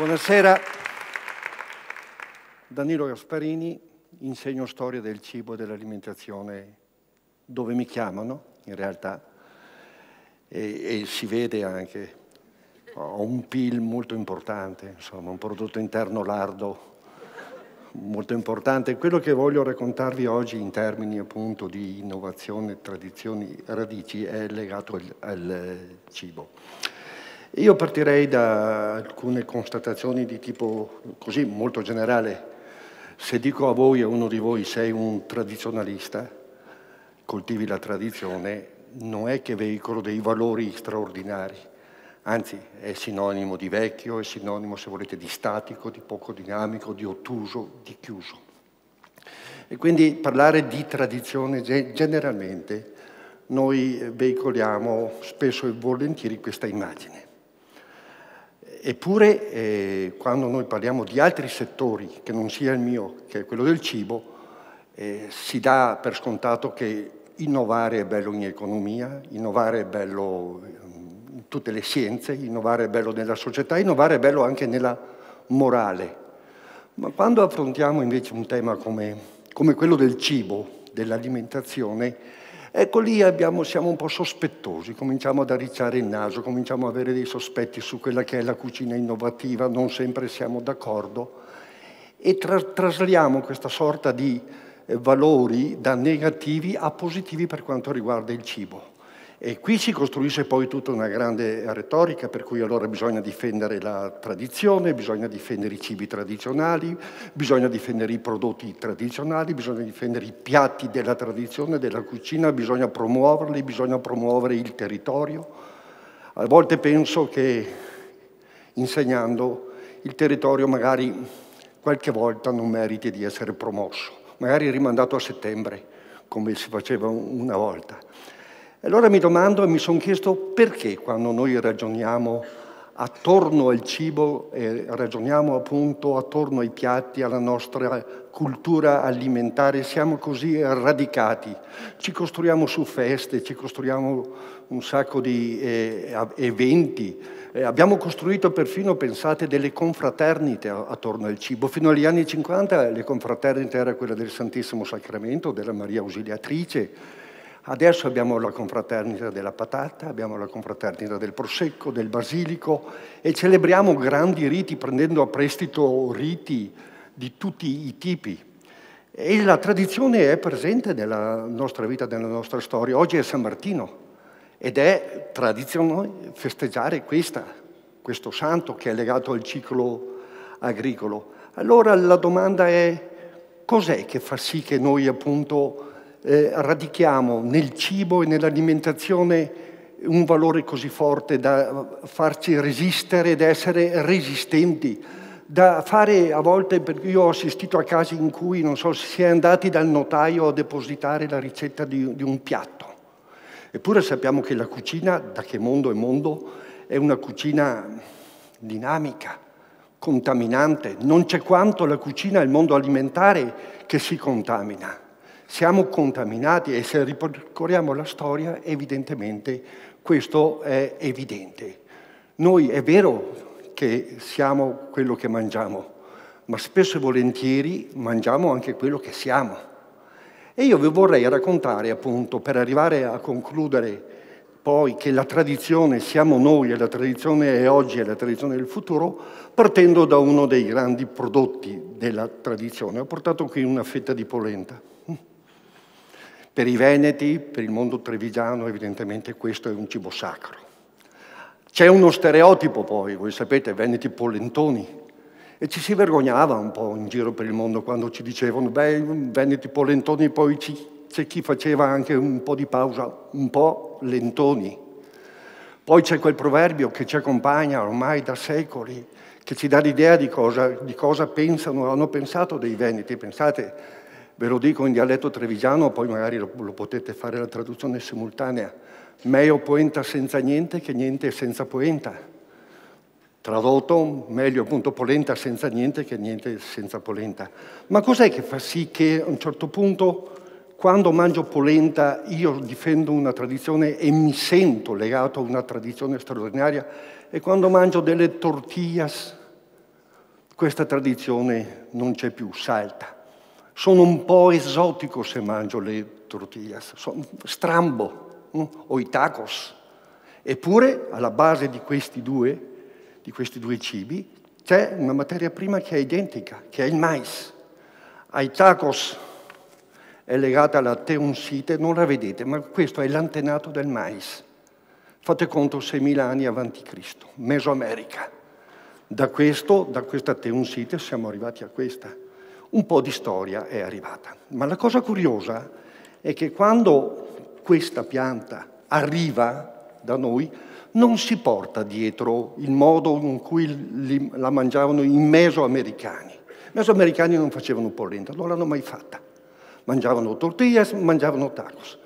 Buonasera, Danilo Gasparini, insegno storia del cibo e dell'alimentazione dove mi chiamano, in realtà, e, e si vede anche, ho un PIL molto importante, insomma, un prodotto interno lardo molto importante. Quello che voglio raccontarvi oggi in termini appunto di innovazione, tradizioni, radici è legato al, al eh, cibo. Io partirei da alcune constatazioni di tipo così molto generale. Se dico a voi, a uno di voi, sei un tradizionalista, coltivi la tradizione, non è che veicolo dei valori straordinari, anzi è sinonimo di vecchio, è sinonimo, se volete, di statico, di poco dinamico, di ottuso, di chiuso. E quindi parlare di tradizione generalmente noi veicoliamo spesso e volentieri questa immagine. Eppure eh, quando noi parliamo di altri settori che non sia il mio, che è quello del cibo, eh, si dà per scontato che innovare è bello in economia, innovare è bello eh, in tutte le scienze, innovare è bello nella società, innovare è bello anche nella morale. Ma quando affrontiamo invece un tema come, come quello del cibo, dell'alimentazione, Ecco lì abbiamo, siamo un po' sospettosi, cominciamo ad arricciare il naso, cominciamo ad avere dei sospetti su quella che è la cucina innovativa, non sempre siamo d'accordo e tra- trasliamo questa sorta di eh, valori da negativi a positivi per quanto riguarda il cibo. E qui si costruisce poi tutta una grande retorica per cui allora bisogna difendere la tradizione, bisogna difendere i cibi tradizionali, bisogna difendere i prodotti tradizionali, bisogna difendere i piatti della tradizione, della cucina, bisogna promuoverli, bisogna promuovere il territorio. A volte penso che insegnando il territorio magari qualche volta non meriti di essere promosso, magari rimandato a settembre come si faceva una volta. E allora mi domando e mi sono chiesto perché quando noi ragioniamo attorno al cibo e ragioniamo appunto attorno ai piatti, alla nostra cultura alimentare, siamo così radicati, ci costruiamo su feste, ci costruiamo un sacco di eh, eventi, eh, abbiamo costruito perfino, pensate, delle confraternite attorno al cibo. Fino agli anni 50 le confraternite era quella del Santissimo Sacramento, della Maria Ausiliatrice, Adesso abbiamo la confraternita della patata, abbiamo la confraternita del prosecco, del basilico e celebriamo grandi riti prendendo a prestito riti di tutti i tipi. E la tradizione è presente nella nostra vita, nella nostra storia. Oggi è San Martino ed è tradizione festeggiare questa, questo santo che è legato al ciclo agricolo. Allora la domanda è cos'è che fa sì che noi appunto eh, radichiamo nel cibo e nell'alimentazione un valore così forte da farci resistere ed essere resistenti, da fare a volte, perché io ho assistito a casi in cui, non so, si è andati dal notaio a depositare la ricetta di, di un piatto. Eppure sappiamo che la cucina, da che mondo è mondo, è una cucina dinamica, contaminante. Non c'è quanto la cucina il mondo alimentare che si contamina. Siamo contaminati e se ripercorriamo la storia evidentemente questo è evidente. Noi è vero che siamo quello che mangiamo, ma spesso e volentieri mangiamo anche quello che siamo. E io vi vorrei raccontare, appunto, per arrivare a concludere poi che la tradizione siamo noi e la tradizione è oggi e la tradizione è il futuro, partendo da uno dei grandi prodotti della tradizione. Ho portato qui una fetta di polenta. Per i Veneti, per il mondo trevigiano, evidentemente questo è un cibo sacro. C'è uno stereotipo poi, voi sapete, Veneti polentoni, e ci si vergognava un po' in giro per il mondo quando ci dicevano, beh, Veneti polentoni, poi c'è chi faceva anche un po' di pausa, un po' lentoni. Poi c'è quel proverbio che ci accompagna ormai da secoli, che ci dà l'idea di cosa, di cosa pensano, hanno pensato dei Veneti. Pensate, Ve lo dico in dialetto trevigiano, poi magari lo, lo potete fare la traduzione simultanea. Meglio poeta senza niente che niente senza poeta. Tradotto, meglio appunto polenta senza niente che niente senza polenta. Ma cos'è che fa sì che a un certo punto, quando mangio polenta, io difendo una tradizione e mi sento legato a una tradizione straordinaria, e quando mangio delle tortillas, questa tradizione non c'è più, salta. Sono un po' esotico se mangio le tortillas, sono strambo, mm, o i tacos. Eppure alla base di questi due, di questi due cibi c'è una materia prima che è identica, che è il mais. Ai tacos è legata alla teonsite, non la vedete, ma questo è l'antenato del mais. Fate conto 6.000 anni avanti Cristo, Mesoamerica. Da, questo, da questa teonsite siamo arrivati a questa un po' di storia è arrivata. Ma la cosa curiosa è che quando questa pianta arriva da noi, non si porta dietro il modo in cui la mangiavano i mesoamericani. I mesoamericani non facevano polenta, non l'hanno mai fatta. Mangiavano tortillas, mangiavano tacos.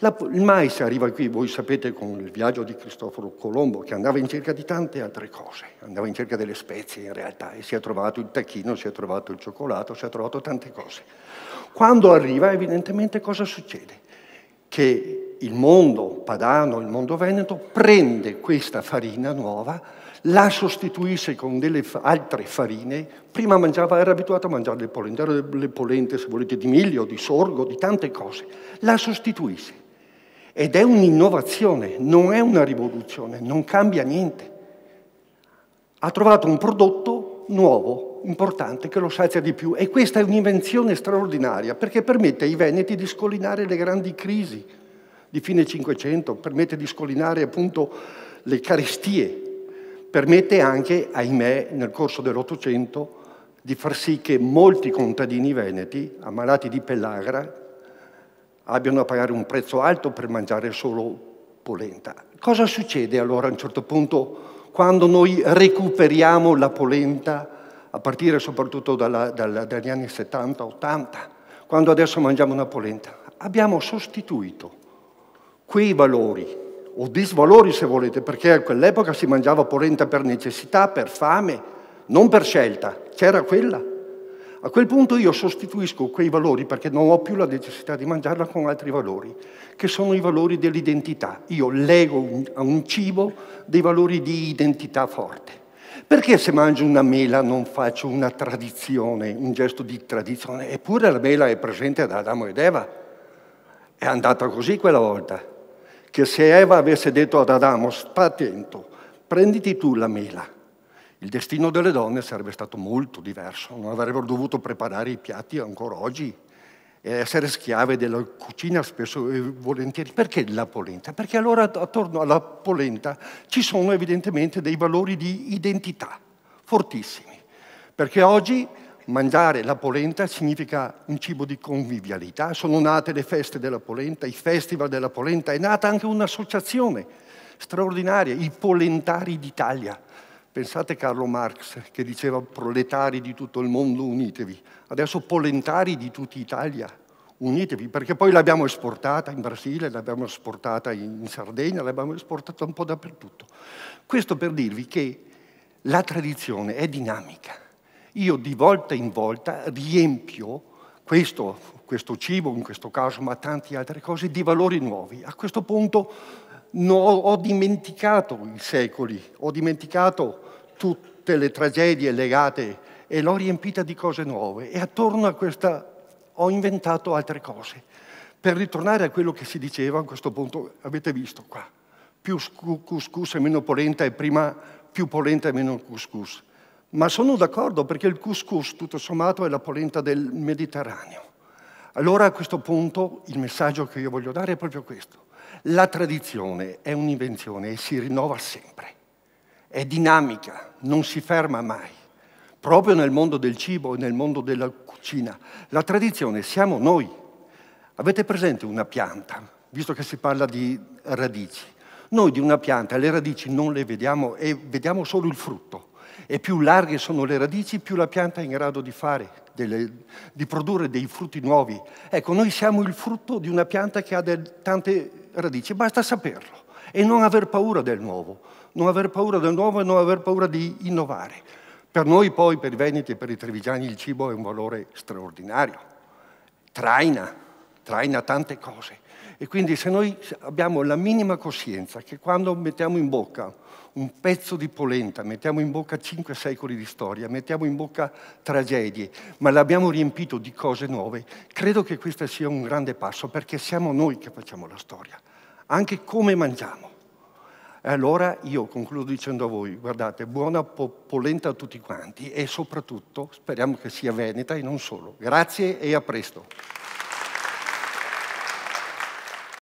La, il mais arriva qui, voi sapete, con il viaggio di Cristoforo Colombo, che andava in cerca di tante altre cose, andava in cerca delle spezie in realtà, e si è trovato il tacchino, si è trovato il cioccolato, si è trovato tante cose. Quando arriva, evidentemente, cosa succede? Che il mondo padano, il mondo veneto, prende questa farina nuova, la sostituisce con delle altre farine. Prima mangiava, era abituato a mangiare le polente, le polente, se volete, di miglio, di sorgo, di tante cose. La sostituisce ed è un'innovazione, non è una rivoluzione, non cambia niente. Ha trovato un prodotto nuovo, importante, che lo sazia di più. E questa è un'invenzione straordinaria, perché permette ai Veneti di scolinare le grandi crisi di fine Cinquecento, permette di scolinare appunto le carestie, permette anche, ahimè, nel corso dell'Ottocento, di far sì che molti contadini veneti, ammalati di pellagra, abbiano a pagare un prezzo alto per mangiare solo polenta. Cosa succede allora a un certo punto quando noi recuperiamo la polenta, a partire soprattutto dalla, dalla, dagli anni 70-80, quando adesso mangiamo una polenta? Abbiamo sostituito quei valori, o disvalori se volete, perché a quell'epoca si mangiava polenta per necessità, per fame, non per scelta, c'era quella a quel punto io sostituisco quei valori, perché non ho più la necessità di mangiarla, con altri valori, che sono i valori dell'identità. Io lego a un cibo dei valori di identità forte. Perché se mangio una mela non faccio una tradizione, un gesto di tradizione? Eppure la mela è presente ad Adamo ed Eva. È andata così quella volta, che se Eva avesse detto ad Adamo, sta attento, prenditi tu la mela, il destino delle donne sarebbe stato molto diverso, non avrebbero dovuto preparare i piatti ancora oggi e essere schiave della cucina spesso e volentieri. Perché la polenta? Perché allora attorno alla polenta ci sono evidentemente dei valori di identità fortissimi. Perché oggi mangiare la polenta significa un cibo di convivialità, sono nate le feste della polenta, i festival della polenta, è nata anche un'associazione straordinaria, i Polentari d'Italia Pensate Carlo Marx che diceva proletari di tutto il mondo unitevi, adesso polentari di tutta Italia unitevi, perché poi l'abbiamo esportata in Brasile, l'abbiamo esportata in Sardegna, l'abbiamo esportata un po' dappertutto. Questo per dirvi che la tradizione è dinamica. Io di volta in volta riempio questo, questo cibo, in questo caso, ma tante altre cose, di valori nuovi. A questo punto no, ho dimenticato i secoli, ho dimenticato tutte le tragedie legate e l'ho riempita di cose nuove e attorno a questa ho inventato altre cose. Per ritornare a quello che si diceva a questo punto, avete visto qua, più couscous e meno polenta e prima più polenta e meno couscous. Ma sono d'accordo perché il couscous tutto sommato è la polenta del Mediterraneo. Allora a questo punto il messaggio che io voglio dare è proprio questo. La tradizione è un'invenzione e si rinnova sempre è dinamica, non si ferma mai, proprio nel mondo del cibo e nel mondo della cucina. La tradizione siamo noi. Avete presente una pianta, visto che si parla di radici? Noi di una pianta le radici non le vediamo e vediamo solo il frutto. E più larghe sono le radici, più la pianta è in grado di fare, delle, di produrre dei frutti nuovi. Ecco, noi siamo il frutto di una pianta che ha del, tante radici, basta saperlo e non aver paura del nuovo, non aver paura del nuovo e non aver paura di innovare. Per noi poi, per i Veneti e per i Trevigiani, il cibo è un valore straordinario, traina, traina tante cose. E quindi se noi abbiamo la minima coscienza che quando mettiamo in bocca un pezzo di polenta, mettiamo in bocca cinque secoli di storia, mettiamo in bocca tragedie, ma l'abbiamo riempito di cose nuove, credo che questo sia un grande passo perché siamo noi che facciamo la storia anche come mangiamo. E allora io concludo dicendo a voi, guardate, buona polenta a tutti quanti e soprattutto speriamo che sia Veneta e non solo. Grazie e a presto.